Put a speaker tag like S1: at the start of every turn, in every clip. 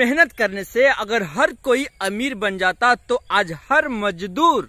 S1: मेहनत करने से अगर हर कोई अमीर बन जाता तो आज हर मजदूर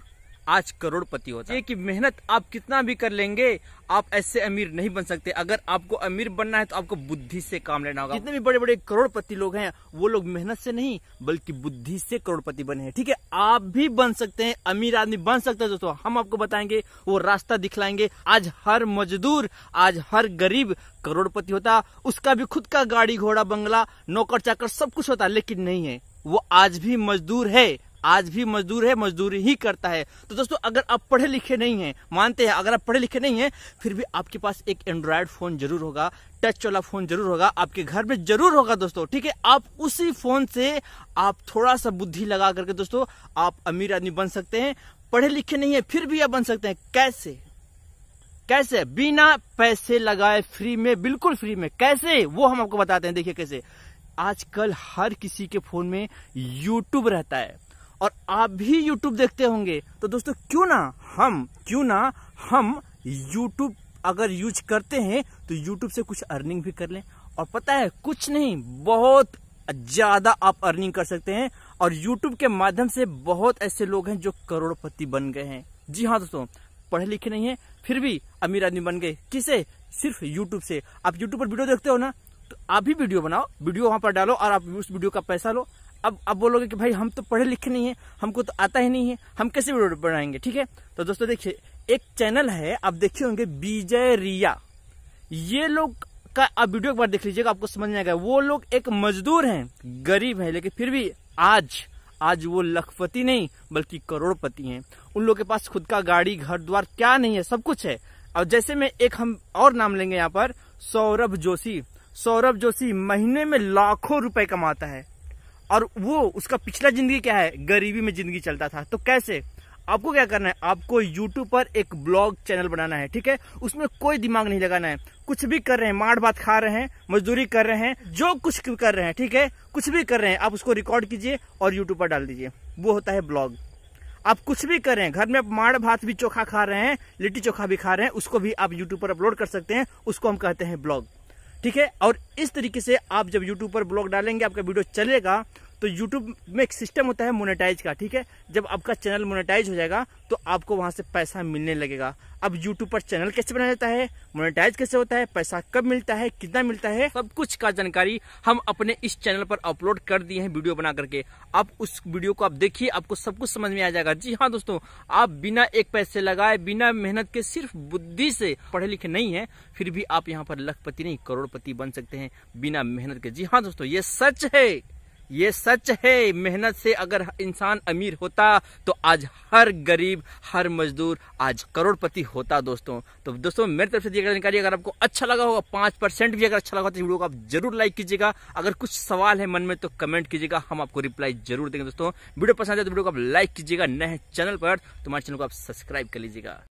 S1: आज करोड़पति होता है कि मेहनत आप कितना भी कर लेंगे आप ऐसे अमीर नहीं बन सकते अगर आपको अमीर बनना है तो आपको बुद्धि से काम लेना होगा जितने भी बड़े बड़े करोड़पति लोग हैं वो लोग मेहनत से नहीं बल्कि बुद्धि से करोड़पति बने हैं ठीक है आप भी बन सकते हैं अमीर आदमी बन सकते हैं दोस्तों हम आपको बताएंगे वो रास्ता दिखलाएंगे आज हर मजदूर आज हर गरीब करोड़पति होता उसका भी खुद का गाड़ी घोड़ा बंगला नौकर चाकर सब कुछ होता लेकिन नहीं है वो आज भी मजदूर है आज भी मजदूर है मजदूरी ही करता है तो दोस्तों अगर आप पढ़े लिखे नहीं हैं मानते हैं अगर आप पढ़े लिखे नहीं हैं फिर भी आपके पास एक एंड्रॉयड फ़ोन जरूर होगा टच वाला फ़ोन जरूर होगा आपके घर में जरूर होगा दोस्तों ठीक है आप उसी फ़ोन से आप थोड़ा सा बुद्धि लगा करके दोस्तों आप अमीर आदमी बन सकते हैं पढ़े लिखे नहीं है फिर भी आप बन सकते हैं कैसे कैसे बिना पैसे लगाए फ्री में बिल्कुल फ्री में कैसे वो हम आपको बताते हैं देखिए कैसे आजकल हर किसी के फोन में यूट्यूब रहता है और आप भी यूट्यूब देखते होंगे तो दोस्तों क्यों ना हम क्यों ना हम यूट्यूब अगर यूज करते हैं तो यूट्यूब से कुछ अर्निंग भी कर लें और पता है कुछ नहीं बहुत ज़्यादा आप अर्निंग कर सकते हैं और यूट्यूब के माध्यम से बहुत ऐसे लोग हैं जो करोड़पति बन गए हैं जी हाँ दोस्तों पढ़े लिखे नहीं है फिर भी अमीर आदमी बन गए किसे सिर्फ यूट्यूब से आप यूट्यूब पर वीडियो देखते हो ना तो आप भी वीडियो बनाओ वीडियो वहां पर डालो और आप उस वीडियो का पैसा लो अब अब बोलोगे कि भाई हम तो पढ़े लिखे नहीं है हमको तो आता ही नहीं है हम कैसे वीडियो बनाएंगे ठीक है तो दोस्तों देखिए एक चैनल है आप देखे होंगे विजय रिया ये लोग का आप वीडियो एक बार देख लीजिएगा आपको समझ में आएगा वो लोग एक मजदूर हैं गरीब है लेकिन फिर भी आज आज वो लखपति नहीं बल्कि करोड़पति हैं उन लोग के पास खुद का गाड़ी घर द्वार क्या नहीं है सब कुछ है और जैसे में एक हम और नाम लेंगे यहाँ पर सौरभ जोशी सौरभ जोशी महीने में लाखों रुपए कमाता है और वो उसका पिछला जिंदगी क्या है गरीबी में जिंदगी चलता था तो कैसे आपको क्या करना है आपको यूट्यूब पर एक ब्लॉग चैनल बनाना है ठीक है उसमें कोई दिमाग नहीं लगाना है कुछ भी कर रहे हैं माड़ भात खा रहे हैं मजदूरी कर रहे हैं जो कुछ कर रहे हैं ठीक है कुछ भी कर रहे हैं आप उसको रिकॉर्ड कीजिए और यूट्यूब पर डाल दीजिए वो होता है ब्लॉग आप कुछ भी कर रहे हैं घर में आप माड़ भात भी चोखा खा रहे हैं लिट्टी चोखा भी खा रहे हैं उसको भी आप यूट्यूब पर अपलोड कर सकते हैं उसको हम कहते हैं ब्लॉग ठीक है और इस तरीके से आप जब यूट्यूब पर ब्लॉग डालेंगे आपका वीडियो चलेगा तो यूट्यूब में एक सिस्टम होता है मोनेटाइज का ठीक है जब आपका चैनल मोनेटाइज हो जाएगा तो आपको वहां से पैसा मिलने लगेगा अब यूट्यूब पर चैनल कैसे बनाया जाता है मोनेटाइज कैसे होता है पैसा कब मिलता है कितना मिलता है सब कुछ का जानकारी हम अपने इस चैनल पर अपलोड कर दिए हैं वीडियो बना करके आप उस वीडियो को आप देखिए आपको सब कुछ समझ में आ जाएगा जी हाँ दोस्तों आप बिना एक पैसे लगाए बिना मेहनत के सिर्फ बुद्धि से पढ़े लिखे नहीं है फिर भी आप यहाँ पर लखपति नहीं करोड़पति बन सकते हैं बिना मेहनत के जी हाँ दोस्तों ये सच है ये सच है मेहनत से अगर इंसान अमीर होता तो आज हर गरीब हर मजदूर आज करोड़पति होता दोस्तों तो दोस्तों मेरी तरफ से दिए जानकारी अगर आपको अच्छा लगा होगा पांच परसेंट भी अगर अच्छा लगा तो वीडियो को आप जरूर लाइक कीजिएगा अगर कुछ सवाल है मन में तो कमेंट कीजिएगा हम आपको रिप्लाई जरूर देंगे दोस्तों वीडियो पसंद आए तो वीडियो को आप लाइक कीजिएगा नए चैनल पर तुम्हारे तो चैनल को आप सब्सक्राइब कर लीजिएगा